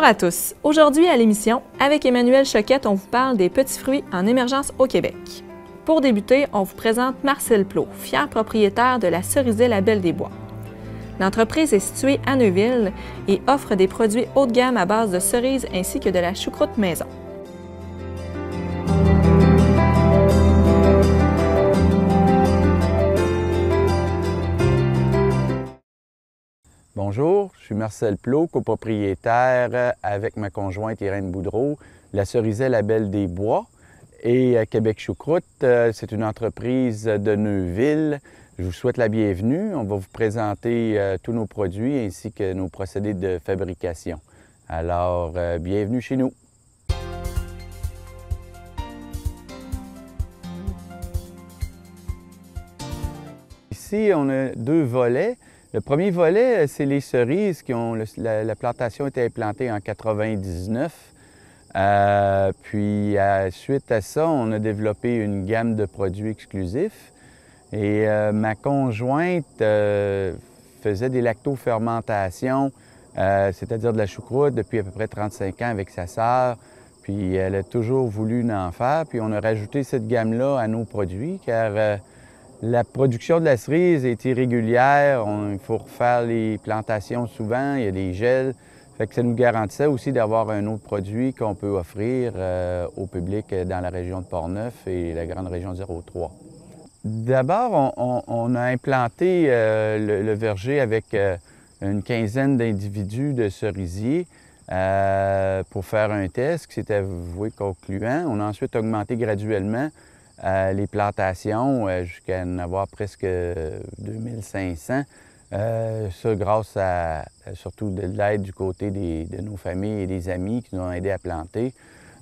Bonjour à tous. Aujourd'hui à l'émission, avec Emmanuel Choquette, on vous parle des petits fruits en émergence au Québec. Pour débuter, on vous présente Marcel Plot, fier propriétaire de la cerisaie La Belle des Bois. L'entreprise est située à Neuville et offre des produits haut de gamme à base de cerises ainsi que de la choucroute maison. bonjour. Je suis Marcel Plot, copropriétaire euh, avec ma conjointe Irène Boudreau, la Cerisée La Belle des Bois et euh, Québec Choucroute. Euh, c'est une entreprise de Neuville. Je vous souhaite la bienvenue. On va vous présenter tous nos produits ainsi que nos procédés de fabrication. Alors, bienvenue chez nous. Ici, on a deux volets. Le premier volet, euh, c'est les cerises qui ont... la, plantation a été implantée en 1999. Euh, puis, suite à ça, on a développé une gamme de produits exclusifs. Et euh, ma conjointe faisait des lactofermentations, c'est-à-dire de la choucroute, depuis à peu près 35 ans avec sa sœur. Puis, elle a toujours voulu en faire. Puis, on a rajouté cette gamme-là à nos produits, car la production de la cerise est irrégulière. il faut refaire les plantations souvent. Il y a des gels. ça nous garantissait aussi d'avoir un autre produit qu'on peut offrir euh, au public euh, dans la région de Portneuf et la grande région 03. D'abord, on, a implanté euh, le, verger avec une quinzaine d'individus de cerisiers pour faire un test qui s'est avoué concluant. On a ensuite augmenté graduellement les plantations euh, jusqu'à en avoir presque 2500, euh, euh, ça grâce à surtout de l'aide du côté de nos familles et des amis qui nous ont aidés à planter.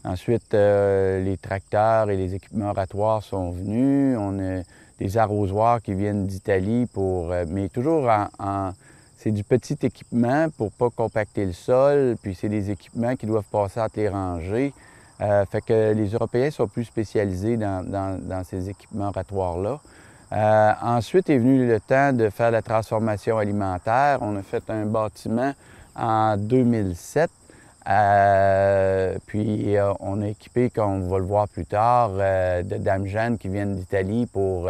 Ensuite, les tracteurs et les équipements oratoires sont venus. On a des arrosoirs qui viennent d'Italie pour... mais toujours en, c'est du petit équipement pour pas compacter le sol, puis c'est des équipements qui doivent passer à les rangées. Euh, fait que les Européens sont plus spécialisés dans, ces équipements oratoires-là. Euh, ensuite est venu le temps de faire la transformation alimentaire. On a fait un bâtiment en 2007. Euh, puis on a équipé, comme on va le voir plus tard, de jeunes qui viennent d'Italie pour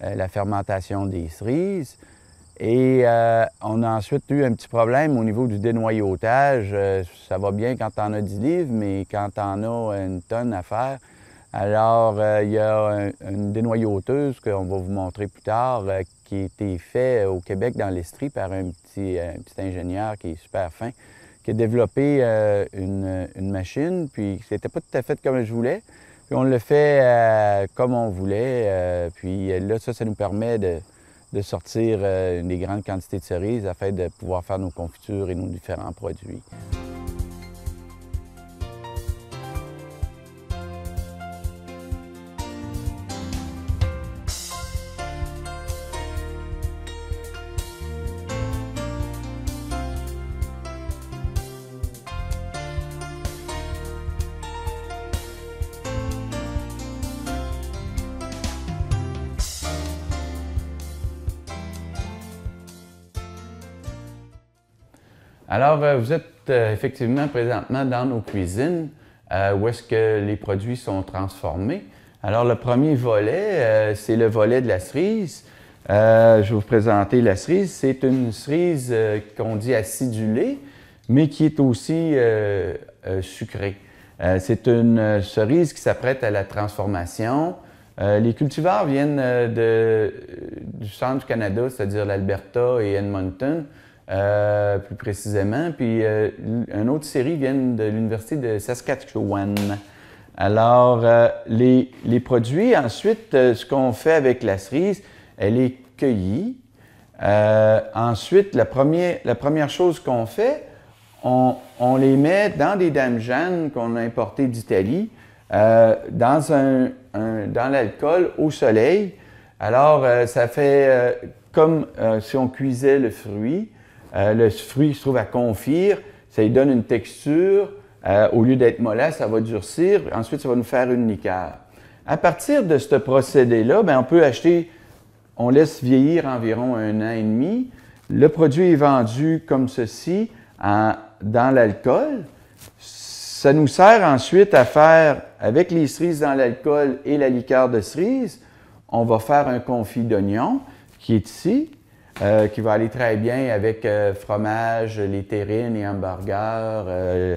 la fermentation des cerises. Et euh, on a ensuite eu un petit problème au niveau du dénoyautage. Euh, ça va bien quand on a 10 livres, mais quand on a une tonne à faire, alors euh, il y a une dénoyauteuse qu'on va vous montrer plus tard qui a été faite au Québec dans l'Estrie par un petit, ingénieur qui est super fin, qui a développé une, machine, puis c'était pas tout à fait comme je voulais. Puis on le fait comme on voulait. puis là, ça, ça nous permet de, de sortir euh, une des grandes quantités de cerises afin de pouvoir faire nos confitures et nos différents produits. Alors, euh, vous êtes euh, effectivement présentement dans nos cuisines euh, où est-ce que les produits sont transformés. Alors, le premier volet, c'est le volet de la cerise. je vais vous présenter la cerise. C'est une cerise qu'on dit acidulée, mais qui est aussi sucrée. c'est une cerise qui s'apprête à la transformation. les cultivars viennent de, du centre du Canada, c'est-à-dire l'Alberta et Edmonton. Euh, plus précisément. Puis euh, une autre série vient de l'Université de Saskatchewan. Alors, euh, les, produits, ensuite, ce qu'on fait avec la cerise, elle est cueillie. ensuite, la, première chose qu'on fait, on, les met dans des jeunes qu'on a importées d'Italie, dans l'alcool au soleil. Alors, ça fait comme si on cuisait le fruit. Euh, le fruit se trouve à confire, ça lui donne une texture. Euh, au lieu d'être mollet, ça va durcir. Ensuite, ça va nous faire une liqueur. À partir de ce procédé-là, ben, on peut acheter, on laisse vieillir environ un an et demi. Le produit est vendu comme ceci dans l'alcool. Ça nous sert ensuite à faire, avec les cerises dans l'alcool et la liqueur de cerises, on va faire un confit d'oignon qui est ici. Euh, qui va aller très bien avec euh, fromage, les terrines, les hamburgers, euh,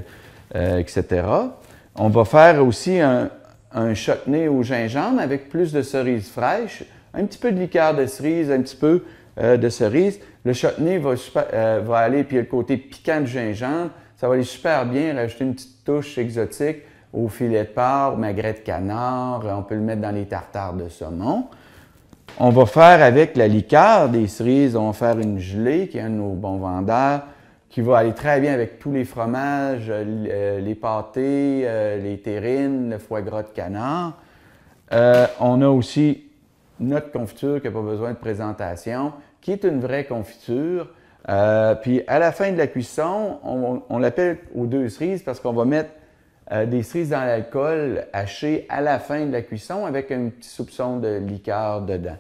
etc. On va faire aussi un, un chutney au gingembre avec plus de cerises fraîches, un petit peu de liqueur de cerise, un petit peu de cerise. Le chutney va, super, va aller, puis le côté piquant du gingembre, ça va aller super bien, rajouter une petite touche exotique au filet de porc, magret de canard, on peut le mettre dans les tartares de saumon. On va faire avec la liqueur des cerises, on va faire une gelée, qui est un de nos bons vendeurs, qui va aller très bien avec tous les fromages, euh, euh, les pâtés, euh, les terrines, le foie gras de canard. on a aussi notre confiture qui n'a pas besoin de présentation, qui est une vraie confiture. puis à la fin de la cuisson, on l'appelle aux deux cerises parce qu'on va mettre euh, des cerises dans l'alcool hachées à la fin de la cuisson avec un petit soupçon de liqueur dedans.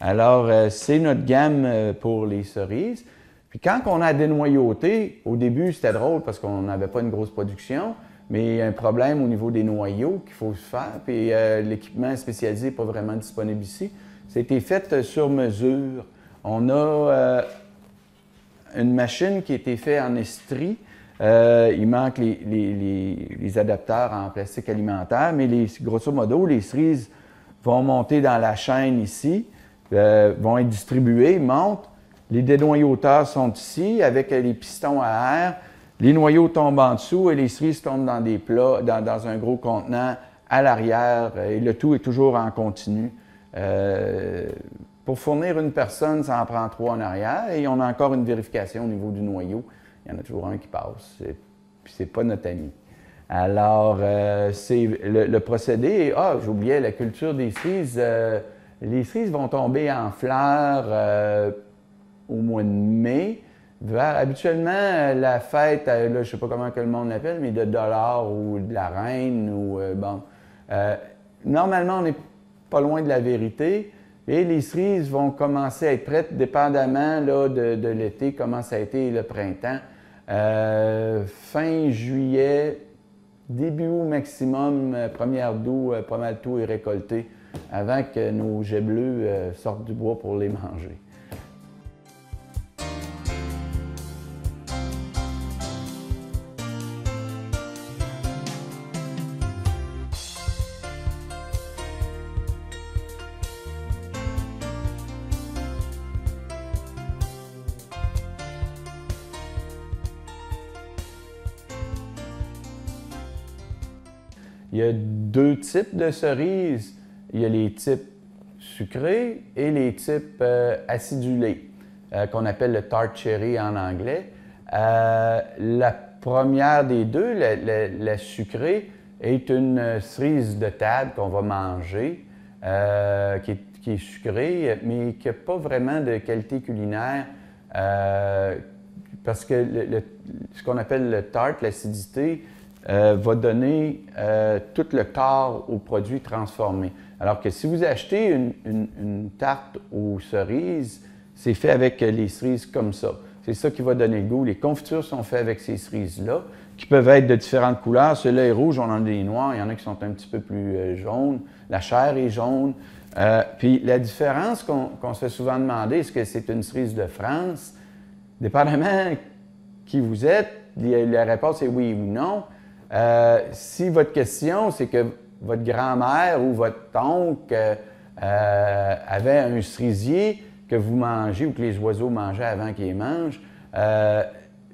Alors, euh, c'est notre gamme euh, pour les cerises. Puis quand on a dénoyauté, au début c'était drôle parce qu'on n'avait pas une grosse production, mais il y a un problème au niveau des noyaux qu'il faut faire, puis l'équipement spécialisé n'est pas vraiment disponible ici. C'était fait sur mesure. On a une machine qui a été faite en estrie euh, il manque les, adapteurs en plastique alimentaire, mais grosso modo, les cerises vont monter dans la chaîne ici, euh, vont être distribuées, montent. Les dénoyauteurs sont ici avec les pistons à air. Les noyaux tombent en dessous et les cerises tombent dans des plats, dans, un gros contenant à l'arrière. Euh, et le tout est toujours en continu. pour fournir une personne, ça en prend trois en arrière et on a encore une vérification au niveau du noyau. Il y en a toujours un qui passe. Puis c'est pas notre ami. Alors, euh, c'est le, procédé. Ah, j'oubliais la culture des cerises. Euh, les cerises vont tomber en fleurs euh, au mois de mai. habituellement, la fête, je ne sais pas comment que le monde l'appelle, mais de dollars ou de la reine ou bon. normalement, on n'est pas loin de la vérité. Et les cerises vont commencer à être prêtes, dépendamment là, de l'été, comment ça a été le printemps. Euh, fin juillet, début août maximum, euh, première d'août, euh, pas mal tout est récolté avant que nos jets bleus sortent du bois pour les manger. Il y a deux types de cerises. Il y a les types sucrés et les types euh, acidulés, euh, qu'on appelle le tart cherry en anglais. Euh, la première des deux, la, sucrée, est une cerise de table qu'on va manger, qui est, sucrée, mais qui n'a pas vraiment de qualité culinaire parce que ce qu'on appelle le tart, l'acidité, euh, va donner euh, tout le corps au produit transformé. Alors que si vous achetez une, tarte aux cerises, c'est fait avec euh, les cerises comme ça. C'est ça qui va donner le goût. Les confitures sont faites avec ces cerises-là, qui peuvent être de différentes couleurs. celui là est rouge, on en a des noirs, il y en a qui sont un petit peu plus jaunes. La chair est jaune. puis la différence qu'on se fait souvent demander, est-ce que c'est une cerise de France? Dépendamment qui vous êtes, la réponse est oui ou non. Euh, si votre question, c'est que votre grand-mère ou votre oncle euh, avait un cerisier que vous mangez ou que les oiseaux mangeaient avant qu'ils mangent, euh,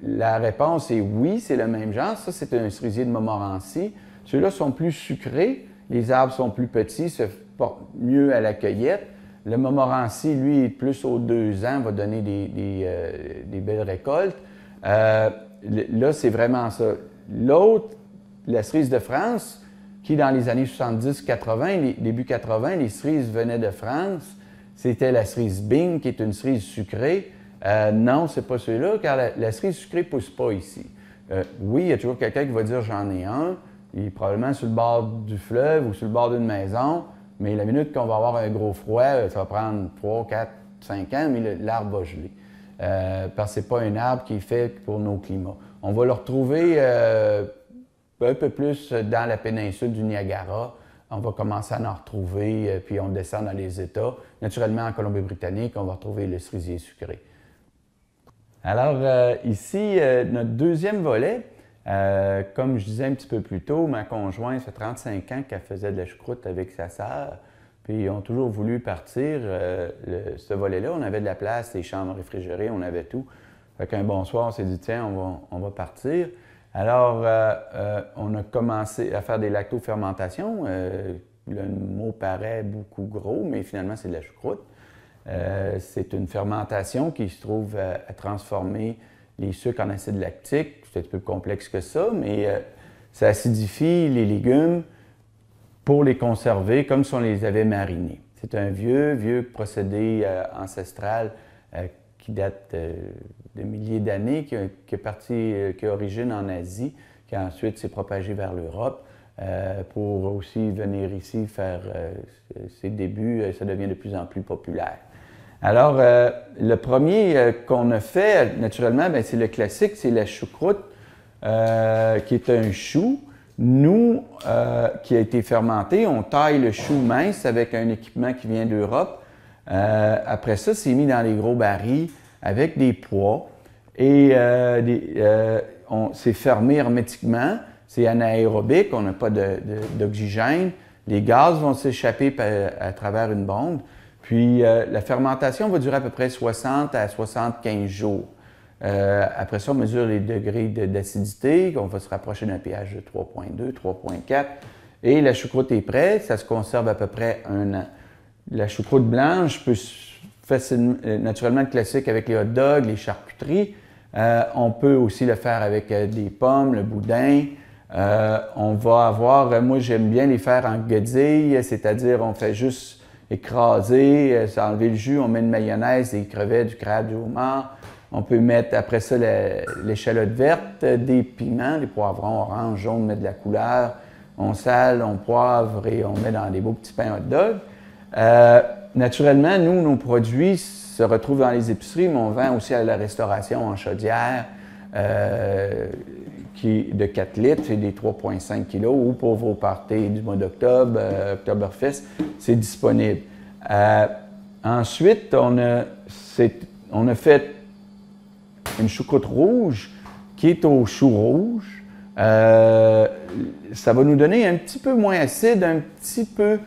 la réponse est oui, c'est le même genre. Ça, c'est un cerisier de Montmorency. Ceux-là sont plus sucrés, les arbres sont plus petits, se portent mieux à la cueillette. Le Montmorency, lui, plus aux deux ans, va donner des, belles récoltes. là, c'est vraiment ça. L'autre la cerise de France, qui dans les années 70-80, début 80, les cerises venaient de France. C'était la cerise Bing, qui est une cerise sucrée. Non, euh, non, c'est pas celui-là, car la, cerise sucrée ne pousse pas ici. Euh, oui, il y a toujours quelqu'un qui va dire j'en ai un. Il probablement sur le bord du fleuve ou sur le bord d'une maison, mais la minute qu'on va avoir un gros froid, euh, ça va prendre 3, 4, 5 ans, mais l'arbre va geler. parce que ce n'est pas un arbre qui est fait pour nos climats. On va le retrouver un peu plus dans la péninsule du Niagara. On va commencer à en retrouver, euh, puis on descend dans les États. Naturellement, en Colombie-Britannique, on va retrouver le cerisier sucré. Alors, euh, ici, euh, notre deuxième volet, comme je disais un petit peu plus tôt, ma conjointe, ça fait 35 ans qu'elle faisait de la choucroute avec sa sœur. Puis ils ont toujours voulu partir. ce volet-là, on avait de la place, des chambres réfrigérées, on avait tout. Fait qu'un bon soir, on s'est dit, tiens, on va partir. Alors, euh, euh, on a commencé à faire des lactofermentations. Euh, le mot paraît beaucoup gros, mais finalement, c'est de la choucroute. c'est une fermentation qui se trouve à, transformer les sucres en acide lactique. C'est un peu plus complexe que ça, mais ça acidifie les légumes pour les conserver comme si on les avait marinés. C'est un vieux, vieux procédé ancestral qui date euh, de, milliers d'années, qui, est euh, origine en Asie, qui ensuite s'est propagé vers l'Europe. Euh, pour aussi venir ici faire ses débuts, ça devient de plus en plus populaire. Alors, le premier qu'on a fait, naturellement, ben, c'est le classique, c'est la choucroute, qui est un chou. Nous, qui a été fermenté, on taille le chou mince avec un équipement qui vient d'Europe. Euh, après ça, c'est mis dans les gros barils avec des poids et euh, euh c'est fermé hermétiquement. C'est anaérobique, on n'a pas d'oxygène. Les gaz vont s'échapper à travers une bombe. Puis euh, la fermentation va durer à peu près 60 à 75 jours. après ça, on mesure les degrés d'acidité, on va se rapprocher d'un pH de 3.2, 3.4. Et la choucroute est prête, ça se conserve à peu près un an la choucroute blanche peut facile euh, naturellement classique avec les hot dogs, les charcuteries. Euh, on peut aussi le faire avec euh, des pommes, le boudin. on va avoir, moi j'aime bien les faire en godille, c'est-à-dire on fait juste écraser, enlever le jus, on met une mayonnaise, des crevettes, du crabe, du homard. On peut mettre après ça l'échalote vertes, des piments, des poivrons orange, jaune, mettre de la couleur. On sale, on poivre et on met dans des beaux petits pains hot dogs euh, naturellement, nous, nos produits se retrouvent dans les épiceries, mais on vend aussi à la restauration en chaudière euh, qui, de 4 litres et des 3,5 kg ou pour vos parties du mois d'octobre, euh, octobre c'est disponible. ensuite, on a, on a fait une choucroute rouge qui est au chou rouge. ça va nous donner un petit peu moins acide, un petit peu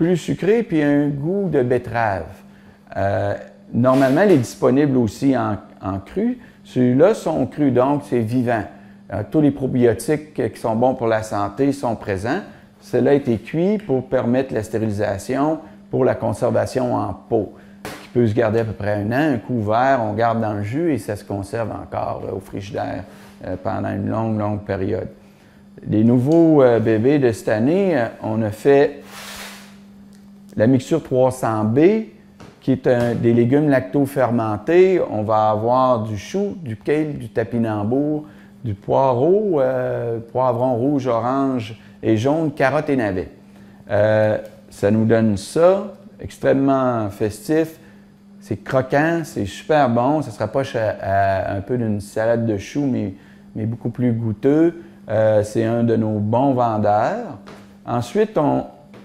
plus sucré, puis un goût de betterave. Euh, normalement, il est disponible aussi en, cru. Celui-là sont crus, donc c'est vivant. Euh, tous les probiotiques qui sont bons pour la santé sont présents. Cela a été cuit pour permettre la stérilisation pour la conservation en pot, qui peut se garder à peu près un an. Un coup on garde dans le jus et ça se conserve encore au frigidaire euh, pendant une longue, longue période. Les nouveaux bébés de cette année, on a fait la mixture 300B, qui est un, des légumes lacto-fermentés, on va avoir du chou, du kale, du tapinambour, du poireau, euh, poivron rouge, orange et jaune, carottes et navets. Euh, ça nous donne ça, extrêmement festif. C'est croquant, c'est super bon. Ça se rapproche à, un peu d'une salade de chou, mais, beaucoup plus goûteux. Euh, c'est un de nos bons vendeurs. Ensuite, on,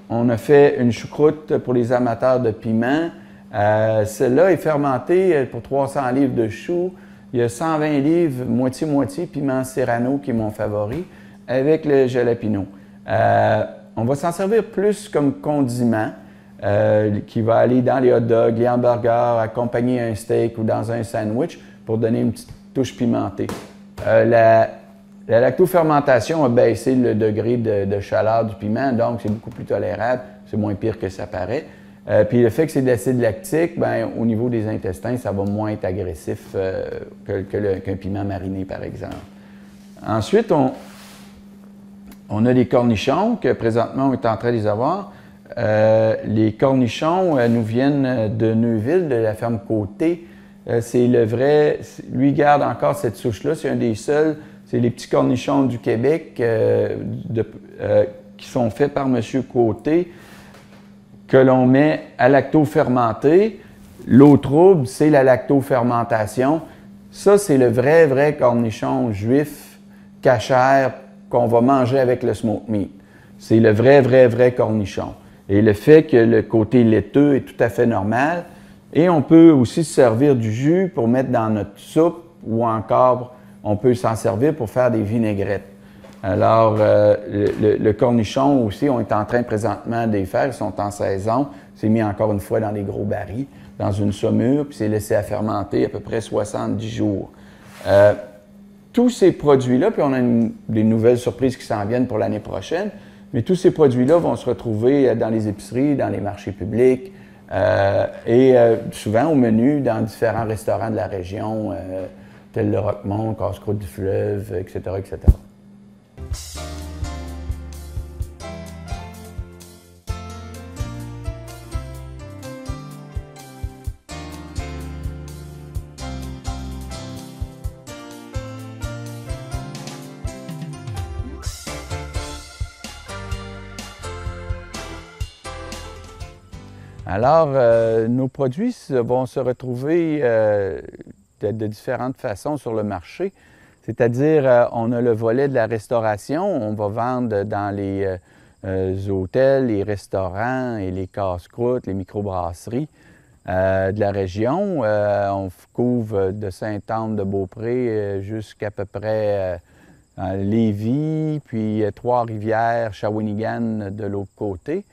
on a fait une choucroute pour les amateurs de piment. Euh, celle-là est fermentée euh, pour 300 livres de choux. Il y a 120 livres, moitié-moitié, piment serrano qui est mon favori, avec le jalapino. Euh, on va s'en servir plus comme condiment euh, qui va aller dans les hot dogs, les hamburgers, accompagner un steak ou dans un sandwich pour donner une petite touche pimentée. La, la lactofermentation a baissé le degré de, chaleur du piment, donc c'est beaucoup plus tolérable, c'est moins pire que ça paraît. Euh, puis le fait que c'est d'acide lactique, ben, au niveau des intestins, ça va moins être agressif euh, qu'un piment mariné, par exemple. Ensuite, on, on, a les cornichons, que présentement on est en train de les avoir. Euh, les cornichons nous viennent de Neuville, de la ferme Côté. c'est le vrai. Lui garde encore cette souche-là. C'est un des seuls les petits cornichons du Québec euh, euh, qui sont faits par M. Côté que l'on met à lacto-fermenté. L'autre trouble, c'est la lacto-fermentation. Ça, c'est le vrai, vrai cornichon juif cachère qu'on va manger avec le smoked meat. C'est le vrai, vrai, vrai cornichon. Et le fait que le côté laiteux est tout à fait normal. Et on peut aussi servir du jus pour mettre dans notre soupe ou encore on peut s'en servir pour faire des vinaigrettes. Alors, euh, le, cornichon aussi, on est en train présentement de les faire. Ils sont en saison. C'est mis encore une fois dans des gros barils, dans une saumure, puis c'est laissé à fermenter à peu près 70 jours. Euh, tous ces produits-là, puis on a des nouvelles surprises qui s'en viennent pour l'année prochaine, mais tous ces produits-là vont se retrouver euh, dans les épiceries, dans les marchés publics, et souvent au menu dans différents restaurants de la région tel le Roquemont, casse du Fleuve, etc., etc. Alors, euh, nos produits vont se retrouver euh, de, différentes façons sur le marché. C'est-à-dire, euh, on a le volet de la restauration, on va vendre dans les euh, euh, hôtels, les restaurants et les casse-croûtes, les microbrasseries de la région. on couvre de saint anne de beaupré jusqu'à peu près Lévis, puis Trois-Rivières, Shawinigan de l'autre côté.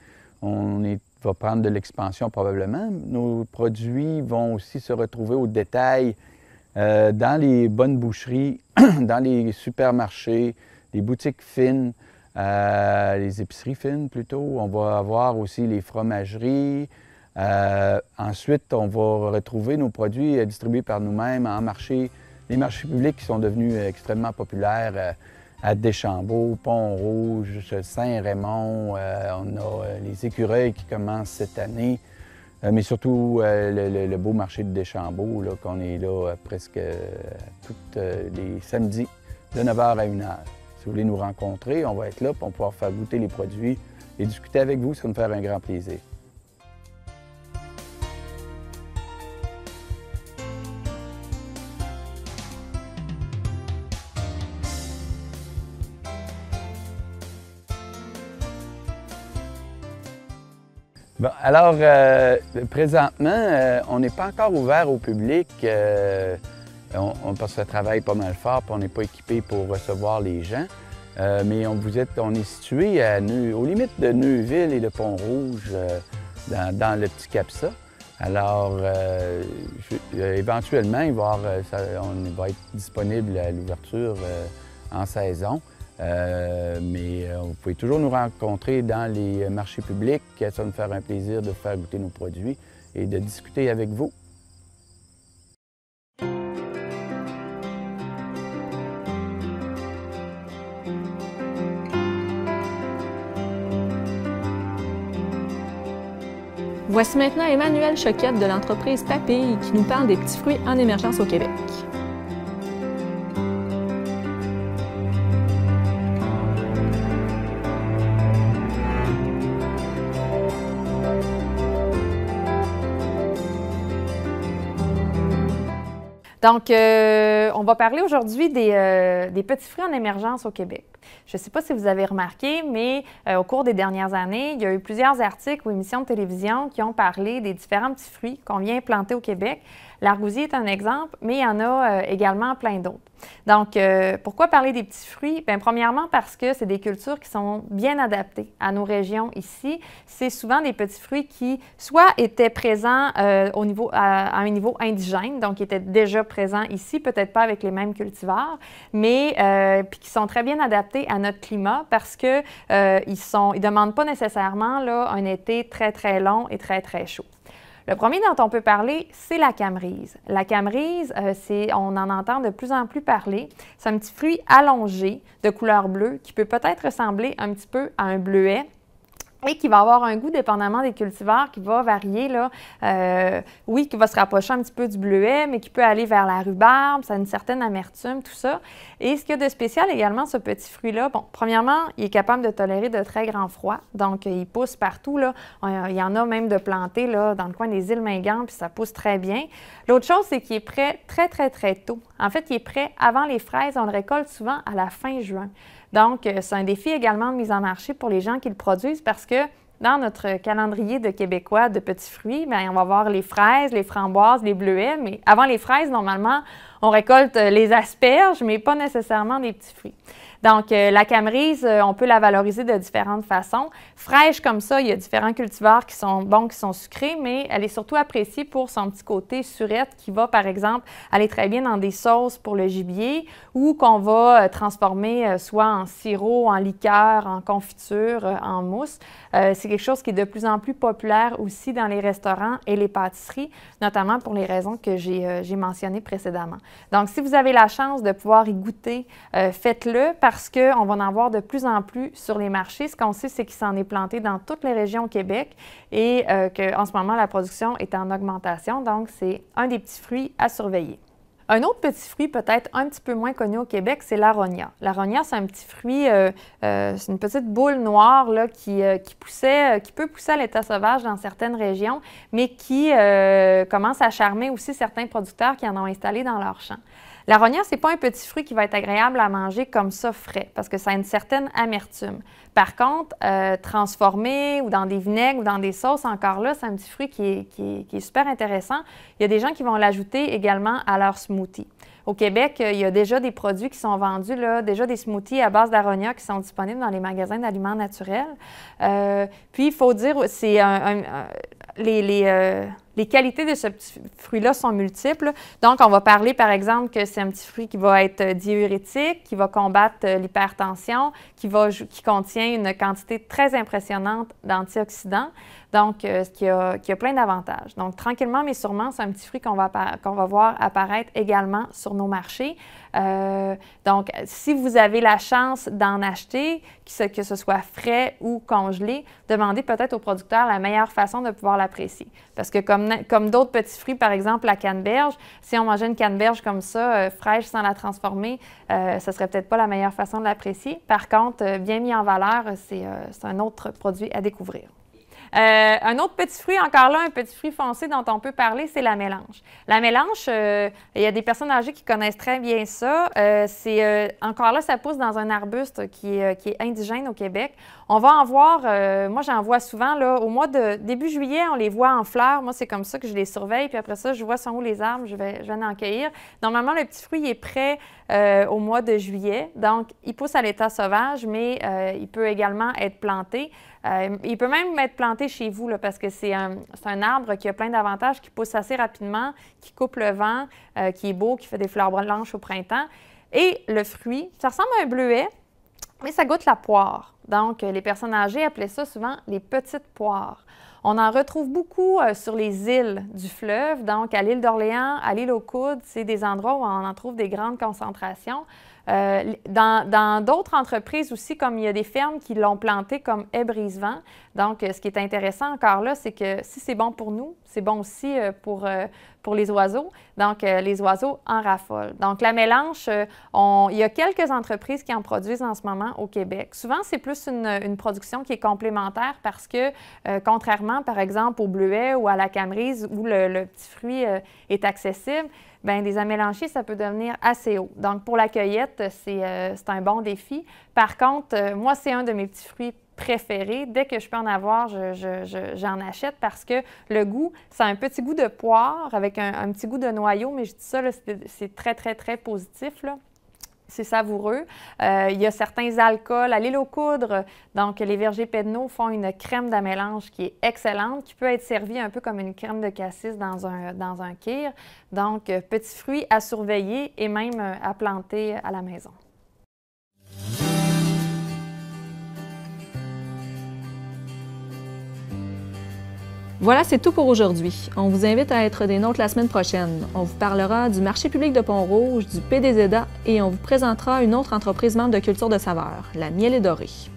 On va prendre de l'expansion probablement. Nos produits vont aussi se retrouver au détail euh, dans les bonnes boucheries, dans les supermarchés, les boutiques fines, euh, les épiceries fines plutôt. On va avoir aussi les fromageries. Euh, ensuite, on va retrouver nos produits distribués par nous-mêmes en marché, les marchés publics qui sont devenus extrêmement populaires à Deschambault, Pont-Rouge, Saint-Raymond. on a les écureuils qui commencent cette année. Euh, mais surtout euh, le, beau marché de Deschambault, qu'on est là euh, presque tous les samedis de 9h à 1h. Si vous voulez nous rencontrer, on va être là pour pouvoir faire goûter les produits et discuter avec vous. Ça va nous faire un grand plaisir. alors, euh, présentement, euh, on n'est pas encore ouvert au public. Euh, on, parce que ça travaille pas mal fort, et on n'est pas équipé pour recevoir les gens. mais on, vous on est situé à aux limites de Neuville et de Pont-Rouge, dans, le petit Capsa. Alors, éventuellement, on va être disponible à l'ouverture en saison. Euh, mais euh, vous pouvez toujours nous rencontrer dans les marchés publics. Ça nous faire un plaisir de faire goûter nos produits et de discuter avec vous. Voici maintenant Emmanuel Choquette de l'entreprise Papille qui nous parle des petits fruits en émergence au Québec. Donc, euh, on va parler aujourd'hui euh, des, petits fruits en émergence au Québec. Je ne sais pas si vous avez remarqué, mais euh, au cours des dernières années, il y a eu plusieurs articles ou émissions de télévision qui ont parlé des différents petits fruits qu'on vient planter au Québec. L'argousier est un exemple, mais il y en a euh, également plein d'autres. Donc, euh, pourquoi parler des petits fruits? Bien, premièrement, parce que c'est des cultures qui sont bien adaptées à nos régions ici. C'est souvent des petits fruits qui, soit étaient présents euh, au niveau, à, un niveau indigène, donc qui étaient déjà présents ici, peut-être pas avec les mêmes cultivars, mais qui sont très bien adaptés à notre climat parce qu'ils ne ils demandent pas nécessairement là, un été très, très long et très, très chaud. Le premier dont on peut parler, c'est la camrise. La camrise, euh, on en entend de plus en plus parler. C'est un petit fruit allongé de couleur bleue qui peut peut-être ressembler un petit peu à un bleuet et qui va avoir un goût dépendamment des cultivars qui va varier. Là. Euh, oui, qui va se rapprocher un petit peu du bleuet, mais qui peut aller vers la rhubarbe, ça a une certaine amertume, tout ça. Et ce qu'il y a de spécial également, ce petit fruit-là, bon, premièrement, il est capable de tolérer de très grands froids, donc euh, il pousse partout. Là. Euh, il y en a même de plantés dans le coin des îles Mingan, puis ça pousse très bien. L'autre chose, c'est qu'il est prêt très, très, très tôt. En fait, il est prêt avant les fraises. On le récolte souvent à la fin juin. Donc, euh, c'est un défi également de mise en marché pour les gens qui le produisent parce que dans notre calendrier de Québécois de petits fruits, ben, on va voir les fraises, les framboises, les bleuets. Mais avant les fraises, normalement, on récolte les asperges, mais pas nécessairement des petits fruits. Donc, euh, la camerise, euh, on peut la valoriser de différentes façons. Fraîche comme ça, il y a différents cultivars qui sont bons, qui sont sucrés, mais elle est surtout appréciée pour son petit côté surette qui va, par exemple, aller très bien dans des sauces pour le gibier ou qu'on va euh, transformer soit en sirop, en liqueur, en confiture, en mousse. c'est quelque chose qui est de plus en plus populaire aussi dans les restaurants et les pâtisseries, notamment pour les raisons que j'ai mentionnées précédemment. Donc, si vous avez la chance de pouvoir y goûter, faites-le parce qu'on va en avoir de plus en plus sur les marchés. Ce qu'on sait, c'est qu'il s'en est planté dans toutes les régions au Québec et euh, qu'en ce moment, la production est en augmentation. Donc, c'est un des petits fruits à surveiller. Un autre petit fruit peut-être un petit peu moins connu au Québec, c'est l'aronia. L'aronia, c'est un petit fruit, euh, euh, c'est une petite boule noire qui, qui, qui peut pousser à l'état sauvage dans certaines régions, mais qui commence à charmer aussi certains producteurs qui en ont installé dans leurs champs. L'aronia, ce c'est pas un petit fruit qui va être agréable à manger comme ça frais, parce que ça a une certaine amertume. Par contre, euh, transformé ou dans des vinaigres ou dans des sauces, encore là, c'est un petit fruit qui est, super intéressant. Il y a des gens qui vont l'ajouter également à leur smoothie. Au Québec, euh, il y a déjà des produits qui sont vendus, là, déjà des smoothies à base d'aronia qui sont disponibles dans les magasins d'aliments naturels. Euh, puis, il faut dire, c'est les, les qualités de ce petit fruit-là sont multiples. Donc, on va parler, par exemple, que c'est un petit fruit qui va être euh, diurétique, qui va combattre euh, l'hypertension, qui, qui contient une quantité très impressionnante d'antioxydants, donc euh, ce qui a, qui a plein d'avantages. Donc, tranquillement mais sûrement, c'est un petit fruit qu'on va, qu'on va voir apparaître également sur nos marchés. Euh, donc, si vous avez la chance d'en acheter, que ce soit frais ou congelé, demandez peut-être au producteur la meilleure façon de pouvoir l'apprécier. Parce que comme, d'autres petits fruits, par exemple la canneberge, si on mangeait une canneberge comme ça, euh, fraîche sans la transformer, euh, ce serait peut-être pas la meilleure façon de l'apprécier. Par contre, bien mis en valeur, c'est un autre produit à découvrir. Euh, un autre petit fruit, encore là, un petit fruit foncé dont on peut parler, c'est la mélange. La mélange, euh, il y a des personnes âgées qui connaissent très bien ça. Euh, c'est encore là, ça pousse dans un arbuste qui, est indigène au Québec. On va en voir, moi j'en vois souvent au mois de début juillet, on les voit en fleurs. Moi, c'est comme ça que je les surveille. Puis après ça, je vois son où les arbres, je vais, je en cueillir. Normalement, le petit fruit est prêt euh, au mois de juillet. Donc, il pousse à l'état sauvage, mais euh, il peut également être planté. Euh, il peut même être planté chez vous parce que c'est un, un, arbre qui a plein d'avantages, qui pousse assez rapidement, qui coupe le vent, qui est beau, qui fait des fleurs blanches au printemps. Et le fruit, ça ressemble à un bleuet, mais ça goûte la poire. Donc, les personnes âgées appelaient ça souvent les petites poires. On en retrouve beaucoup euh, sur les îles du fleuve, donc à l'île d'Orléans, à l'île aux Coudes, c'est des endroits où on en trouve des grandes concentrations. Euh, dans d'autres entreprises aussi, comme il y a des fermes qui l'ont planté comme haie brise-vent. Donc, euh, ce qui est intéressant encore là, c'est que si c'est bon pour nous, c'est bon aussi euh, pour, les oiseaux. Donc, les oiseaux en raffolent. Donc, la mélange, il y a quelques entreprises qui en produisent en ce moment au Québec. Souvent, c'est plus une, production qui est complémentaire parce que, contrairement, par exemple, au bleuet ou à la camerise où le, petit fruit est accessible, Bien, des amélanchiers, ça peut devenir assez haut. Donc, pour la cueillette, c'est euh, un bon défi. Par contre, euh, moi, c'est un de mes petits fruits préférés. Dès que je peux en avoir, j'en achète parce que le goût, c'est un petit goût de poire avec un, petit goût de noyau, mais je dis ça, c'est très, très, très positif c'est savoureux. Euh, il y a certains alcools à l'île aux coudres. Donc, les vergers Pedneau font une crème de mélange qui est excellente, qui peut être servie un peu comme une crème de cassis dans un, dans un kir. Donc, euh, petits fruits à surveiller et même euh, à planter à la maison. Voilà, c'est tout pour aujourd'hui. On vous invite à être des nôtres la semaine prochaine. On vous parlera du marché public de Pont-Rouge, du PDZA et on vous présentera une autre entreprise membre de Culture de Saveur, la Miel et Dorée.